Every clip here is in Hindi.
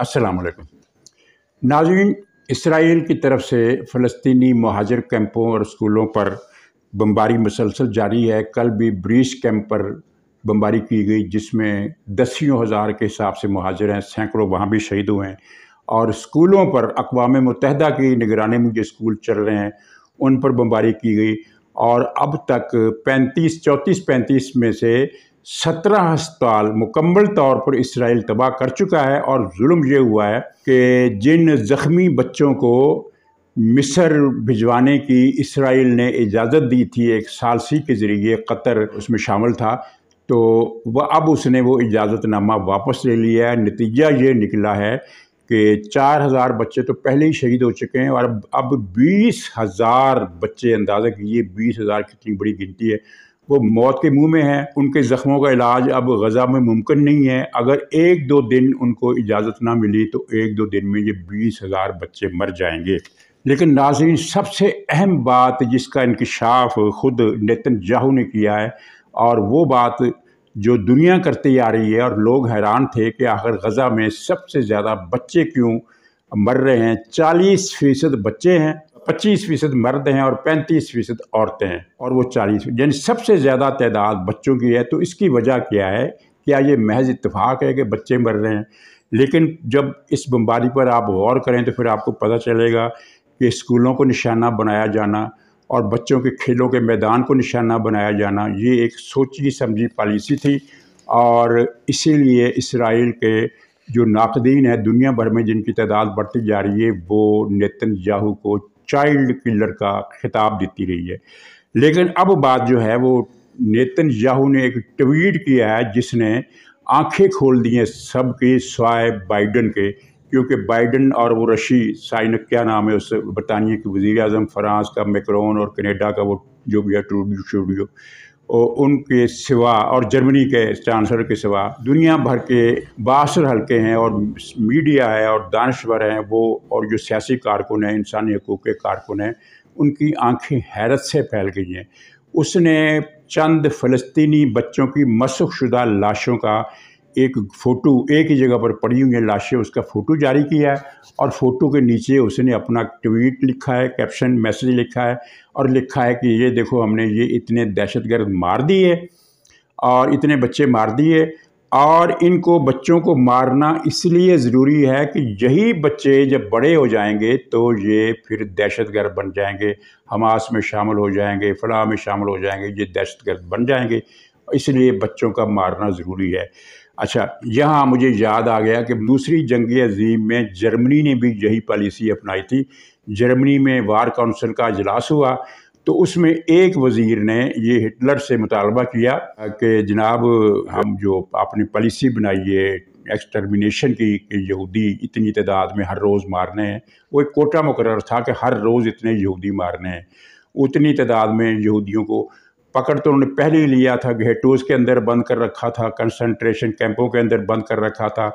असलकम नाजरीन इसराइल की तरफ से फ़लस्तनी महाजर कैंपों और स्कूलों पर बमबारी मुसलसल जारी है कल भी ब्रिज कैंप पर बमबारी की गई जिसमें दसियों हज़ार के हिसाब से महाजर हैं सैकड़ों वहाँ भी शहीद हुए हैं और स्कूलों पर अकवा मुतहदा की निगरानी में जो स्कूल चल रहे हैं उन पर बमबारी की गई और अब तक 35 34 35 में से सत्रह हस्पताल मुकम्मल तौर पर इसराइल तबाह कर चुका है और जुल्म ये हुआ है कि जिन ज़ख्मी बच्चों को मिस्र भिजवाने की इसराइल ने इजाज़त दी थी एक सालसी के ज़रिए कतर उसमें शामिल था तो वह अब उसने वो इजाज़तनामा वापस ले लिया है नतीजा ये निकला है कि चार हज़ार बच्चे तो पहले ही शहीद हो चुके हैं और अब अब बीस हज़ार बच्चे अंदाज़ा कीजिए बीस हज़ार कितनी बड़ी गिनती है वो मौत के मुंह में हैं उनके ज़ख्मों का इलाज अब गज़ा में मुमकिन नहीं है अगर एक दो दिन उनको इजाज़त ना मिली तो एक दो दिन में ये बीस हज़ार बच्चे मर जाएंगे लेकिन नाजरीन सबसे अहम बात जिसका इंकशाफ ख़ुद नितिन जाहू ने किया है और वो बात जो दुनिया करती आ रही है और लोग हैरान थे कि आखिर गज़ा में सबसे ज़्यादा बच्चे क्यों मर रहे हैं चालीस फ़ीसद बच्चे हैं पच्चीस फीसद मर्द हैं और पैंतीस फीसद औरतें हैं और वो चालीस यानी सबसे ज़्यादा तादाद बच्चों की है तो इसकी वजह क्या है क्या ये महज इतफाक़ है कि बच्चे मर रहे हैं लेकिन जब इस बम्बारी पर आप गौर करें तो फिर आपको पता चलेगा कि स्कूलों को निशाना बनाया जाना और बच्चों के खेलों के मैदान को निशाना बनाया जाना ये एक सोची समझी पॉलिसी थी और इसीलिए इसराइल के जो नाकदीन है दुनिया भर में जिनकी तादाद बढ़ती जा रही है वो नितिन याहू को चाइल्ड किलर का खिताब देती रही है लेकिन अब बात जो है वो नेतन याहू ने एक ट्वीट किया है जिसने आंखें खोल दी हैं सबकी स्वाय बाइडन के क्योंकि बाइडन और वो रशी साइनक क्या नाम है उस बरतानिया के वज़ी अजम फ्रांस का मैक्रोन और कनेडा का वो जो भी है ट्रूडियो उनके सिवा और जर्मनी के चांसलर के सिवा दुनिया भर के बासर हल्के हैं और मीडिया है और दानश्वर हैं वो और जो सियासी कारकुन हैं इंसानी हकूक़ के कारकुन हैं उनकी आंखें हैरत से फैल गई हैं उसने चंद फ़लस्तीनी बच्चों की मसख शुदा लाशों का एक फ़ोटो एक ही जगह पर पड़ी हुई हैं लाशें उसका फ़ोटो जारी किया है और फ़ोटो के नीचे उसने अपना ट्वीट लिखा है कैप्शन मैसेज लिखा है और लिखा है कि ये देखो हमने ये इतने दहशतगर्द मार दिए और इतने बच्चे मार दिए और इनको बच्चों को मारना इसलिए ज़रूरी है कि यही बच्चे जब बड़े हो जाएंगे तो ये फिर दहशतगर्द बन जाएंगे हमास में शामिल हो जाएंगे फलाह में शामिल हो जाएंगे ये दहशतगर्द बन जाएंगे इसलिए बच्चों का मारना ज़रूरी है अच्छा यहाँ मुझे याद आ गया कि दूसरी जंग अजीम में जर्मनी ने भी यही पॉलिसी अपनाई थी जर्मनी में वार काउंसिल का अजलास हुआ तो उसमें एक वज़ीर ने ये हिटलर से मुतालबा किया कि जनाब हम जो अपनी पॉलिसी बनाई है एक्सटर्मिनेशन की कि यहूदी इतनी तादाद में हर रोज़ मारने हैं वो एक कोटा मुकर था कि हर रोज़ इतने यहूदी मारने हैं उतनी तादाद में यहूदियों को पकड़ तो उन्होंने पहले ही लिया था घेटूज के अंदर बंद कर रखा था कंसंट्रेशन कैंपों के अंदर बंद कर रखा था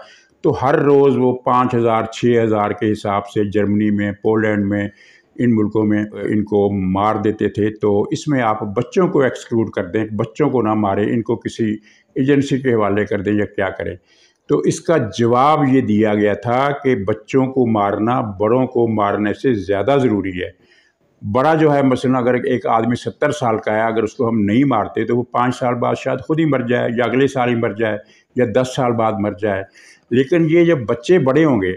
तो हर रोज़ वो पाँच हज़ार छः हज़ार के हिसाब से जर्मनी में पोलैंड में इन मुल्कों में इनको मार देते थे तो इसमें आप बच्चों को एक्सक्लूड कर दें बच्चों को ना मारें इनको किसी एजेंसी के हवाले कर दें या क्या करें तो इसका जवाब ये दिया गया था कि बच्चों को मारना बड़ों को मारने से ज़्यादा ज़रूरी है बड़ा जो है मसलन अगर एक आदमी सत्तर साल का है अगर उसको हम नहीं मारते तो वो पाँच साल बाद शायद खुद ही मर जाए या अगले साल ही मर जाए या दस साल बाद मर जाए लेकिन ये जब बच्चे बड़े होंगे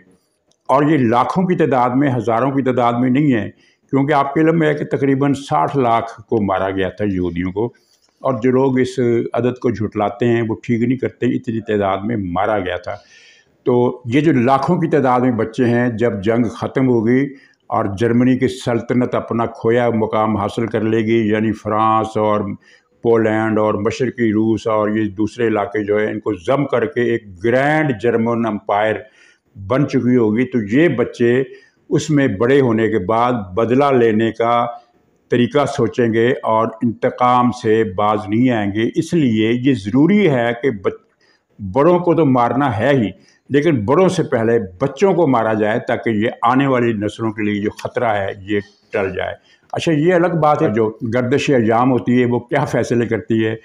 और ये लाखों की तादाद में हज़ारों की तादाद में नहीं है क्योंकि आपके इलम में है कि तकरीबन साठ लाख को मारा गया था यहूदियों को और जो लोग इस अदद को झुटलाते हैं वो ठीक नहीं करते इतनी तादाद में मारा गया था तो ये जो लाखों की तादाद में बच्चे हैं जब जंग ख़त्म होगी और जर्मनी की सल्तनत अपना खोया मुकाम हासिल कर लेगी यानी फ्रांस और पोलैंड और मशरकी रूस और ये दूसरे इलाके जो है इनको जम करके एक ग्रैंड जर्मन अम्पायर बन चुकी होगी तो ये बच्चे उसमें बड़े होने के बाद बदला लेने का तरीका सोचेंगे और इंतकाम से बाज नहीं आएंगे इसलिए ये ज़रूरी है कि बड़ों को तो मारना है ही लेकिन बड़ों से पहले बच्चों को मारा जाए ताकि ये आने वाली नस्लों के लिए जो ख़तरा है ये टल जाए अच्छा ये अलग बात है जो गर्दश जाम होती है वो क्या फैसले करती है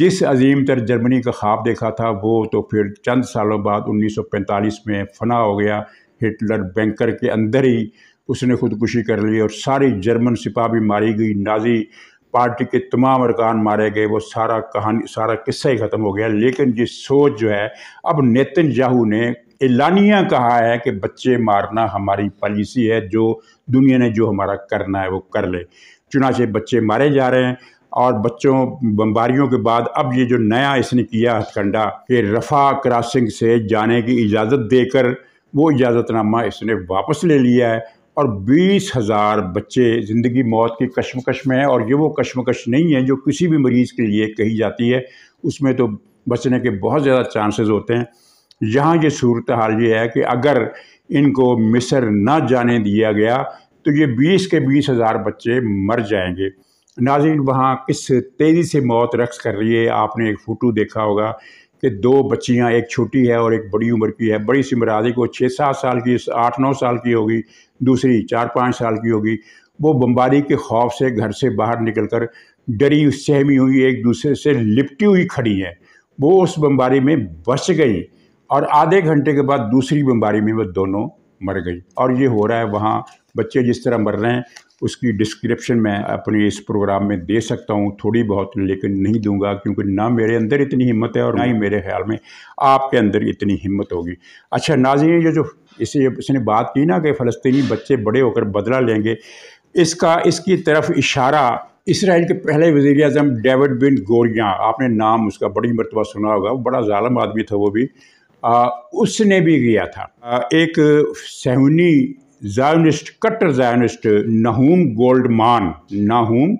जिस अजीम तर जर्मनी का ख्वाब देखा था वो तो फिर चंद सालों बाद 1945 में फना हो गया हिटलर बैंकर के अंदर ही उसने खुदकुशी कर ली और सारी जर्मन सिपाही मारी गई नाजी पार्टी के तमाम अरकान मारे गए वो सारा कहानी सारा किस्सा ही ख़त्म हो गया लेकिन ये सोच जो है अब नितिन जाहू ने एलानिया कहा है कि बच्चे मारना हमारी पॉलिसी है जो दुनिया ने जो हमारा करना है वो कर ले चुनाचे बच्चे मारे जा रहे हैं और बच्चों बमबारियों के बाद अब ये जो नया इसने किया हथकंडा कि रफ़ा क्रॉसिंग से जाने की इजाज़त देकर वो इजाज़तनामा इसने वापस ले लिया है और बीस हज़ार बच्चे ज़िंदगी मौत की कश्मकश में हैं और ये वो कश्मकश नहीं है जो किसी भी मरीज़ के लिए कही जाती है उसमें तो बचने के बहुत ज़्यादा चांसेस होते हैं यहाँ ये सूरत हाल ये है कि अगर इनको मिसर ना जाने दिया गया तो ये बीस के बीस हज़ार बच्चे मर जाएंगे नाजिन वहाँ किस तेज़ी से मौत रक्स कर रही है आपने एक फ़ोटो देखा होगा कि दो बच्चियां एक छोटी है और एक बड़ी उम्र की है बड़ी सी मरादी को छः सात साल की आठ नौ साल की होगी दूसरी चार पाँच साल की होगी वो बम्बारी के खौफ से घर से बाहर निकलकर डरी सहमी हुई एक दूसरे से लिपटी हुई खड़ी है वो उस बम्बारी में बच गई और आधे घंटे के बाद दूसरी बम्बारी में वह दोनों मर गई और ये हो रहा है वहाँ बच्चे जिस तरह मर रहे हैं उसकी डिस्क्रिप्शन मैं अपने इस प्रोग्राम में दे सकता हूँ थोड़ी बहुत लेकिन नहीं दूंगा क्योंकि ना मेरे अंदर इतनी हिम्मत है और ना ही मेरे ख्याल में आपके अंदर इतनी हिम्मत होगी अच्छा नाजी ये जो इसे इसने बात की ना कि फ़लस्तनी बच्चे बड़े होकर बदला लेंगे इसका इसकी तरफ इशारा इसराइल के पहले वजीर अजम डेविड बिन गोरिया आपने नाम उसका बड़ी मरतबा सुना होगा वो बड़ा ालम आदमी था वो भी आ, उसने भी किया था आ, एक सहूनी जायनिस्ट कट्टर जायनिस्ट नहूम गोल्डमान नाहूम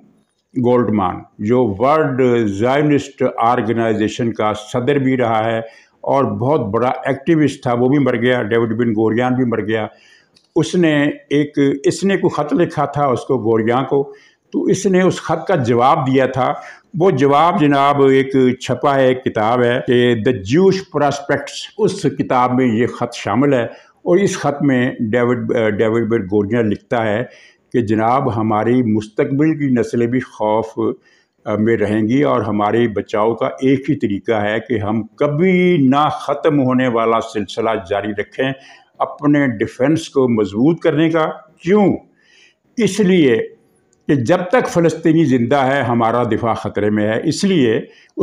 गोल्डमान जो वर्ल्ड जायनिस्ट ऑर्गेनाइजेशन का सदर भी रहा है और बहुत बड़ा एक्टिविस्ट था वो भी मर गया डेविड बिन गोरियान भी मर गया उसने एक इसने को ख़त लिखा था उसको गोरिया को तो इसने उस ख़त का जवाब दिया था वो जवाब जनाब एक छपा है एक किताब है कि द जूश प्रॉस्पेक्ट्स उस किताब में ये ख़त शामिल है और इस ख़त में डेविड डेविड बेट गोरिया लिखता है कि जनाब हमारी मुस्तबिल की नस्लें भी खौफ में रहेंगी और हमारे बचाव का एक ही तरीका है कि हम कभी ना ख़त्म होने वाला सिलसिला जारी रखें अपने डिफेंस को मजबूत करने का क्यों इसलिए कि जब तक फ़लस्तनी ज़िंदा है हमारा दिफा ख़तरे में है इसलिए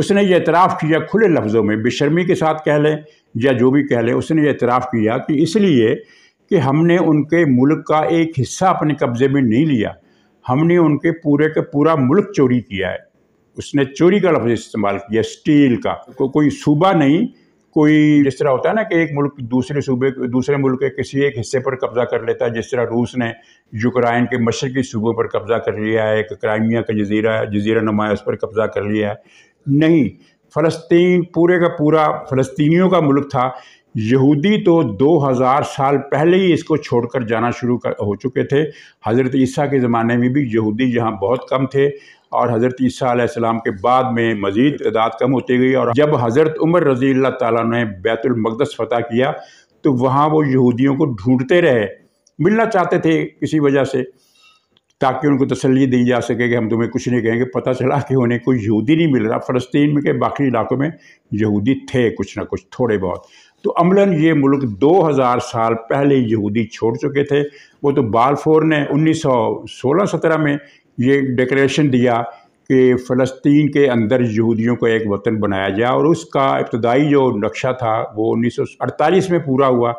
उसने ये एतराफ़ किया खुले लफ्ज़ों में बेशर्मी के साथ कह लें या जो भी कह लें उसने ये एतराफ़ किया कि इसलिए कि हमने उनके मुल्क का एक हिस्सा अपने कब्ज़े में नहीं लिया हमने उनके पूरे का पूरा मुल्क चोरी किया है उसने चोरी का लफ्ज़ इस्तेमाल किया स्टील का को, कोई सूबा नहीं कोई जिस तरह होता है ना कि एक मुल्क दूसरे सूबे दूसरे मुल्क के किसी एक हिस्से पर कब्जा कर लेता है जिस तरह रूस ने यूक्राइन के मशरकी सूबों पर कब्जा कर लिया है एक क्राइमिया का जजीरा जजीरा नुमा उस पर कब्जा कर लिया है नहीं फ़लस्तीन पूरे का पूरा फ़लस्तनीों का मुल्क था यहूदी तो 2000 साल पहले ही इसको छोड़कर जाना शुरू कर हो चुके थे हज़रत ईसा के ज़माने में भी यहूदी यहाँ बहुत कम थे और हज़रत ईसीम के बाद में मज़ीद तदाद कम होती गई और जब हज़रत उमर रज़ी अल्लाह ने बैतुलमक़दस फ़तह किया तो वहाँ वो यहूदियों को ढूंढते रहे मिलना चाहते थे किसी वजह से ताकि उनको तसली दी जा सके कि हम तुम्हें कुछ नहीं कहेंगे पता चला कि उन्हें कोई यहूदी नहीं मिल रहा फ़लस्तीन के बाकी इलाकों में यहूदी थे कुछ ना कुछ थोड़े बहुत तो अमलन ये मुल्क 2000 साल पहले यहूदी छोड़ चुके थे वो तो बालफोर ने 1916-17 में ये डेकोरेशन दिया कि फ़लस्तीन के अंदर यहूदियों को एक वतन बनाया जाए और उसका इब्तदाई जो नक्शा था वो 1948 में पूरा हुआ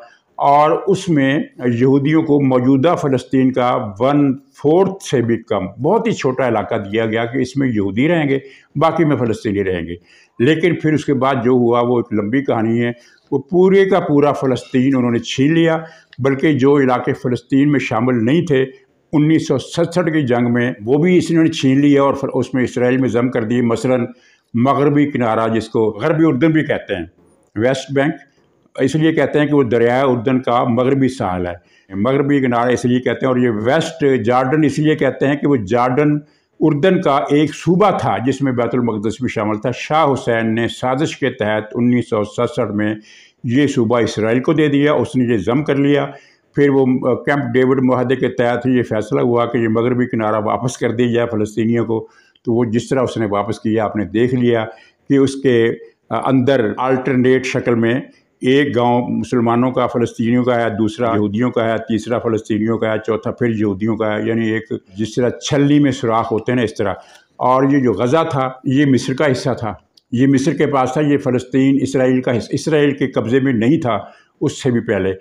और उसमें यहूदियों को मौजूदा फ़लस्तीन का वन फोर्थ से भी कम बहुत ही छोटा इलाका दिया गया कि इसमें यहूदी रहेंगे बाकी में फ़लस्तीनी रहेंगे लेकिन फिर उसके बाद जो हुआ वो एक लंबी कहानी है वो पूरे का पूरा फ़लस्तीन उन्होंने छीन लिया बल्कि जो इलाके फ़लस्तीन में शामिल नहीं थे उन्नीस की जंग में वो भी इसने छीन लिया और फिर उसमें इसराइल में जम कर दिए मसलन मगरबी किनारा जिसको गरबी उर्दन भी कहते हैं वेस्ट बैंक इसलिए कहते हैं कि वो दरिया उर्दन का मगरबी साहल है मगरबी किनारा इसलिए कहते हैं और ये वेस्ट जार्डन इसलिए कहते हैं कि वो जार्डन उर्दन का एक सूबा था जिसमें बैतुलमक़दस भी शामिल था शाह हुसैन ने साजिश के तहत उन्नीस में ये सूबा इसराइल को दे दिया उसने ये जम कर लिया फिर वो कैंप डेविड माहे के तहत ये फैसला हुआ कि ये मगरबी किनारा वापस कर दिया जाए फ़लस्तियों को तो वो जिस तरह उसने वापस किया आपने देख लिया कि उसके अंदर अल्टरनेट शक्ल में एक गांव मुसलमानों का फ़लस्तियों का है दूसरा यहूदियों का है तीसरा फ़लस्तियों का है चौथा फिर यहूदियों का है यानी एक जिस तरह छली में सुराख होते हैं ना इस तरह और ये जो गज़ा था ये मिस्र का हिस्सा था ये मिस्र के पास था ये फ़लस्तीन इसराइल का इसराइल के कब्ज़े में नहीं था उससे भी पहले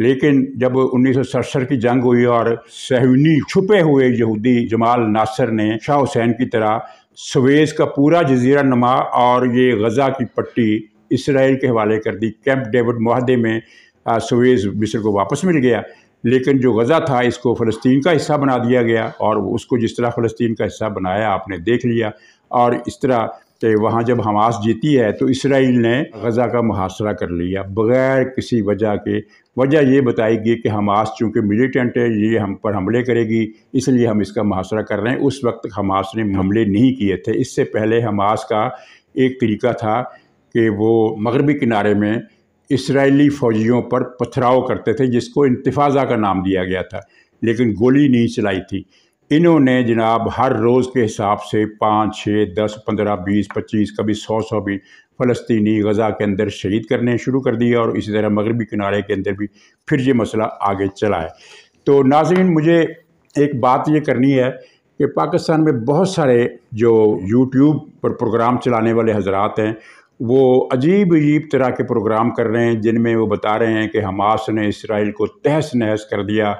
लेकिन जब उन्नीस की जंग हुई और सहवनी छुपे हुए यहूदी जमाल नासर ने शाह हुसैन की तरह सवेज का पूरा जजीरा नमा और ये गज़ा की पट्टी इसराइल के हवाले कर दी कैंप डेविड माहदे में सवेज मिस्र को वापस मिल गया लेकिन जो गज़ा था इसको फ़लस्तीन का हिस्सा बना दिया गया और उसको जिस तरह फ़लस्तीन का हिस्सा बनाया आपने देख लिया और इस तरह कि वहाँ जब हमास जीती है तो इसराइल ने गज़ा का मुहासरा कर लिया बग़ैर किसी वजह के वजह ये बताई गई कि हमास चूँकि मिलिटेंट है ये हम पर हमले करेगी इसलिए हम इसका मुहासरा कर रहे हैं उस वक्त हमास ने हमले नहीं किए थे इससे पहले हमास का एक तरीका था कि वो मगरबी किनारे में इसराइली फ़ौजियों पर पथराव करते थे जिसको इंतफाज़ा का नाम दिया गया था लेकिन गोली नहीं चलाई थी इन्होंने जनाब हर रोज़ के हिसाब से पाँच छः दस पंद्रह बीस पच्चीस कभी सौ सौ भी फ़लस्तनी गज़ा के अंदर शहीद करने शुरू कर दिए और इसी तरह मगरबी किनारे के अंदर भी फिर ये मसला आगे चला है तो नाजिन मुझे एक बात ये करनी है कि पाकिस्तान में बहुत सारे जो यूट्यूब पर प्रोग्राम चलाने वाले हजरात हैं वो अजीब अजीब तरह के प्रोग्राम कर रहे हैं जिनमें वो बता रहे हैं कि हमास ने इसराइल को तहस नहस कर दिया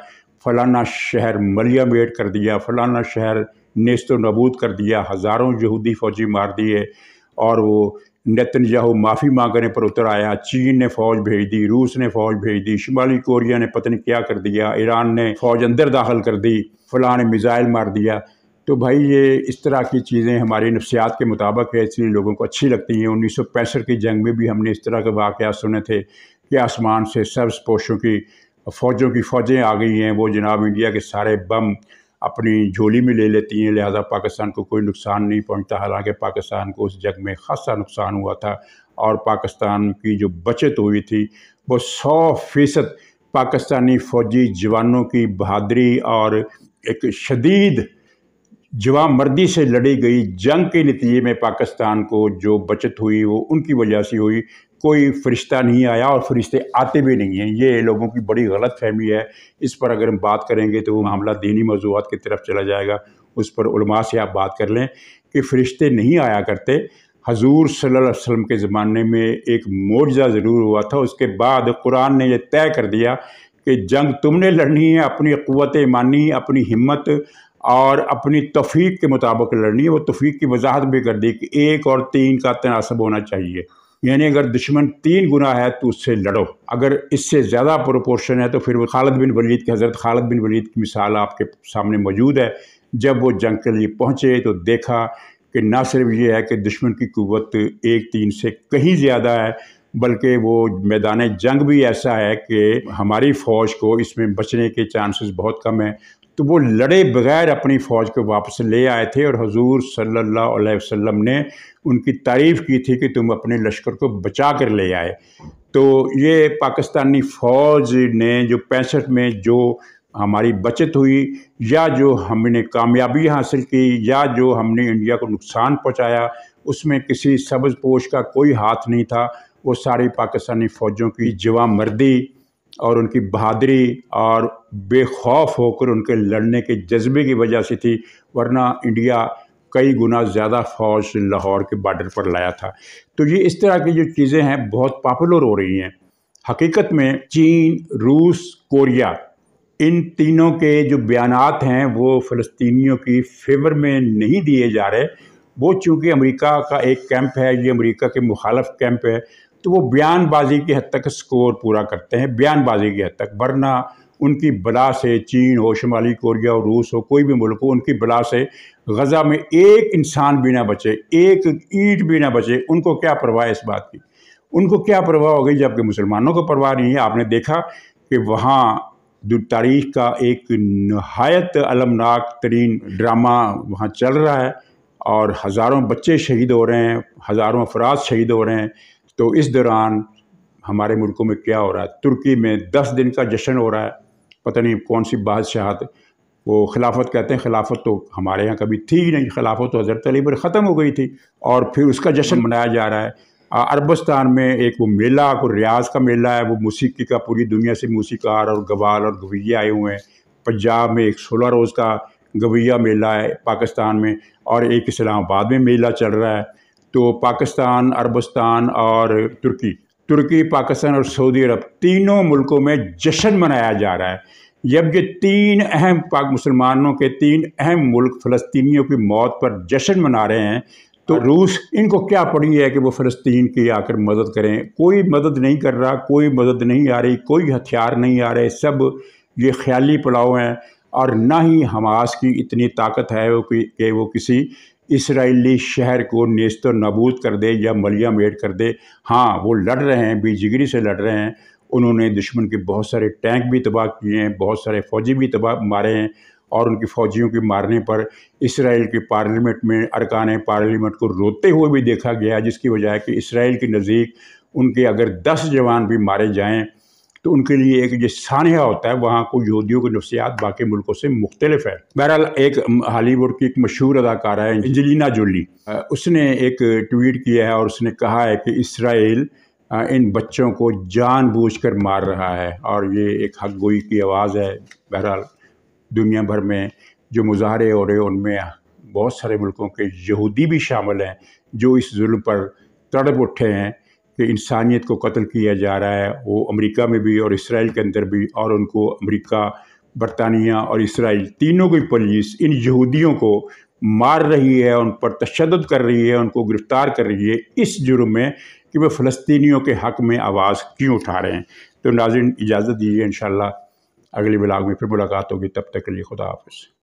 फ़लाना शहर मेट कर दिया फ़लाना शहर नेस्त नबूद कर दिया हज़ारों यहूदी फ़ौजी मार दिए और वो नतन याहू माफ़ी मांगने पर उतर आया चीन ने फ़ौज भेज दी रूस ने फ़ौज भेज दी शुमाली कोरिया ने पतन क्या कर दिया ईरान ने फ़ौज अंदर दाखिल कर दी फ़लाँ ने मिज़ाइल मार दिया तो भाई ये इस तरह की चीज़ें हमारी नफ्सियात के मुताबिक है इसलिए लोगों को अच्छी लगती हैं उन्नीस सौ पैंसठ की जंग में भी हमने इस तरह के वाक़ सुने थे कि आसमान से सब्ज पोशों की फ़ौजों की फ़ौजें आ गई हैं वो जनाब इंडिया के सारे बम अपनी झोली में ले लेती हैं लिहाजा पाकिस्तान को कोई नुकसान नहीं पहुंचता हालांकि पाकिस्तान को उस जंग में खासा नुकसान हुआ था और पाकिस्तान की जो बचत हुई थी वो सौ फ़ीसद पाकिस्तानी फ़ौजी जवानों की बहादरी और एक शदीद जवा मर्दी से लड़ी गई जंग के नतीजे में पाकिस्तान को जो बचत हुई वो उनकी वजह से हुई कोई फरिश्ता नहीं आया और फरिश्ते आते भी नहीं हैं ये लोगों की बड़ी गलत फहमी है इस पर अगर हम बात करेंगे तो वो मामला दीनी मौजूद की तरफ चला जाएगा उस पर उलमा से आप बात कर लें कि फ़रिश्ते नहीं आया करते हजूर सल्लल्लाहु अलैहि वसल्लम के ज़माने में एक मोजा ज़रूर हुआ था उसके बाद कुरान ने यह तय कर दिया कि जंग तुमने लड़नी है अपनी क़वत मानी अपनी हिम्मत और अपनी तफीक के मुताबिक लड़नी है वो तफीक की वजाहत भी कर दी कि एक और तीन का तनासब होना चाहिए यानी अगर दुश्मन तीन गुना है तो उससे लड़ो अगर इससे ज़्यादा प्रोपोर्शन है तो फिर वो खालद बिन वलीद के हज़रत खालद बिन वलीद की मिसाल आपके सामने मौजूद है जब वो जंग के लिए पहुँचे तो देखा कि ना सिर्फ ये है कि दुश्मन की कुवत एक तीन से कहीं ज़्यादा है बल्कि वो मैदान जंग भी ऐसा है कि हमारी फ़ौज को इसमें बचने के चांसेस बहुत कम हैं तो वो लड़े बगैर अपनी फ़ौज को वापस ले आए थे और हजूर सल्ला वसम ने उनकी तारीफ़ की थी कि तुम अपने लश्कर को बचा कर ले आए तो ये पाकिस्तानी फ़ौज ने जो पैंसठ में जो हमारी बचत हुई या जो हमने कामयाबी हासिल की या जो हमने इंडिया को नुकसान पहुंचाया उसमें किसी सब्ज़ पोश का कोई हाथ नहीं था वो सारी पाकिस्तानी फ़ौजों की जवा मर्दी और उनकी बहादरी और बेखौफ होकर उनके लड़ने के जज्बे की वजह से थी वरना इंडिया कई गुना ज़्यादा फौज लाहौर के बॉर्डर पर लाया था तो ये इस तरह की जो चीज़ें हैं बहुत पॉपुलर हो रही हैं हकीकत में चीन रूस कोरिया इन तीनों के जो बयान हैं वो फ़लस्तीनियों की फेवर में नहीं दिए जा रहे वो चूँकि अमेरिका का एक कैंप है ये अमेरिका के मुखालफ कैंप है तो वो बयानबाजी की हद तक स्कोर पूरा करते हैं बयानबाजी की हद तक वरना उनकी बला से चीन हो शुमाली कोरिया हो रूस हो कोई भी मुल्क हो उनकी बला से गज़ा में एक इंसान भी ना बचे एक ईट भी ना बचे उनको क्या परवाह इस बात की उनको क्या परवाह हो गई जबकि मुसलमानों को परवाह नहीं है आपने देखा कि वहाँ तारीख का एक नहायत अलमनाक तरीन ड्रामा वहाँ चल रहा है और हज़ारों बच्चे शहीद हो रहे हैं हज़ारों अफराज शहीद हो रहे हैं तो इस दौरान हमारे मुल्कों में क्या हो रहा है तुर्की में दस दिन का जश्न हो रहा है पता नहीं कौन सी बादशाहत वो खिलाफत कहते हैं खिलाफत तो हमारे यहाँ कभी थी ही नहीं खिलाफत तो हज़रत अली पर ख़त्म हो गई थी और फिर उसका जश्न मनाया जा रहा है अरबस्तान में एक वो मेला को रियाज का मेला है वो मौसीकी का पूरी दुनिया से मौसीकार और गवाल और गवैया आए हुए हैं पंजाब में एक सोलह रोज़ का गवैया मेला है पाकिस्तान में और एक इस्लामाबाद में मेला चल रहा है तो पाकिस्तान अरबस्तान और तुर्की तुर्की पाकिस्तान और सऊदी अरब तीनों मुल्कों में जश्न मनाया जा रहा है जब ये तीन अहम पाक मुसलमानों के तीन अहम मुल्क फ़लस्तियों की मौत पर जश्न मना रहे हैं तो रूस इनको क्या पड़ी है कि वो फ़लस्तीन की आकर मदद करें कोई मदद नहीं कर रहा कोई मदद नहीं आ रही कोई हथियार नहीं आ रहे सब ये ख्याली पुलाव हैं और ना ही हमास की इतनी ताकत है वो कि वो किसी इसराइली शहर को नेस्त नबूद कर दे या मलिया मेड कर दे हाँ वो लड़ रहे हैं बेजिगरी से लड़ रहे हैं उन्होंने दुश्मन के बहुत सारे टैंक भी तबाह किए हैं बहुत सारे फ़ौजी भी तबाह मारे हैं और उनकी फ़ौजियों के मारने पर इसराइल के पार्लियामेंट में अरकान पार्लियामेंट को रोते हुए भी देखा गया जिसकी वजह है कि इसराइल के नज़दीक उनके अगर दस जवान भी मारे जाएँ तो उनके लिए एक जो सानहा होता है वहाँ को यहूदियों की नफसियात बाकी मुल्कों से मुख्तलिफ है बहरहाल एक हॉलीवुड की एक मशहूर अदाकारा है एंजलिना जोली उसने एक ट्वीट किया है और उसने कहा है कि इसराइल इन बच्चों को जानबूझकर मार रहा है और ये एक हक गोई की आवाज़ है बहरहाल दुनिया भर में जो मुजाहरे हो रहे उनमें बहुत सारे मुल्कों के यहूदी भी शामिल हैं जो इस जुल्म पर तड़प उठे हैं कि इंसानियत को कत्ल किया जा रहा है वो अमेरिका में भी और इसराइल के अंदर भी और उनको अमेरिका बरतानिया और इसराइल तीनों की पुलिस इन यहूदियों को मार रही है उन पर तशद कर रही है उनको गिरफ़्तार कर रही है इस जुर्म में कि वह फ़लस्तीनियों के हक़ में आवाज़ क्यों उठा रहे हैं तो नाजिन इजाज़त दीजिए इन अगले बिलाग में फिर मुलाकात होगी तब तक के लिए खुदा हाफ़